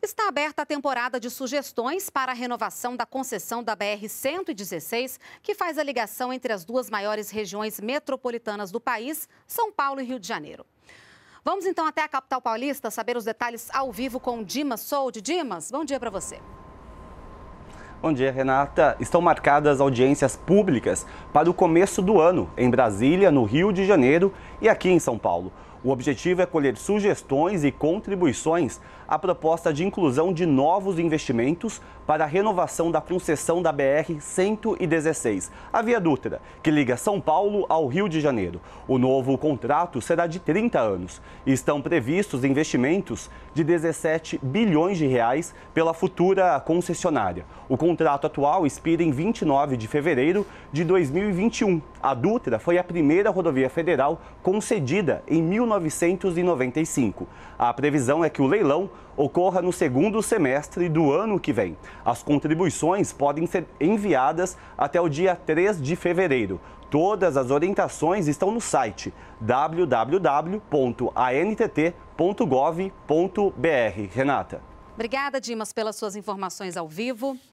Está aberta a temporada de sugestões para a renovação da concessão da BR-116, que faz a ligação entre as duas maiores regiões metropolitanas do país, São Paulo e Rio de Janeiro. Vamos então até a capital paulista saber os detalhes ao vivo com Dimas Sold. Dimas, bom dia para você. Bom dia, Renata. Estão marcadas audiências públicas para o começo do ano, em Brasília, no Rio de Janeiro e aqui em São Paulo. O objetivo é colher sugestões e contribuições à proposta de inclusão de novos investimentos para a renovação da concessão da BR-116, a Via Dutra, que liga São Paulo ao Rio de Janeiro. O novo contrato será de 30 anos e estão previstos investimentos de 17 bilhões de reais pela futura concessionária. O contrato atual expira em 29 de fevereiro de 2021. A Dutra foi a primeira rodovia federal concedida em 19 1995. A previsão é que o leilão ocorra no segundo semestre do ano que vem. As contribuições podem ser enviadas até o dia 3 de fevereiro. Todas as orientações estão no site www.antt.gov.br. Renata. Obrigada, Dimas, pelas suas informações ao vivo.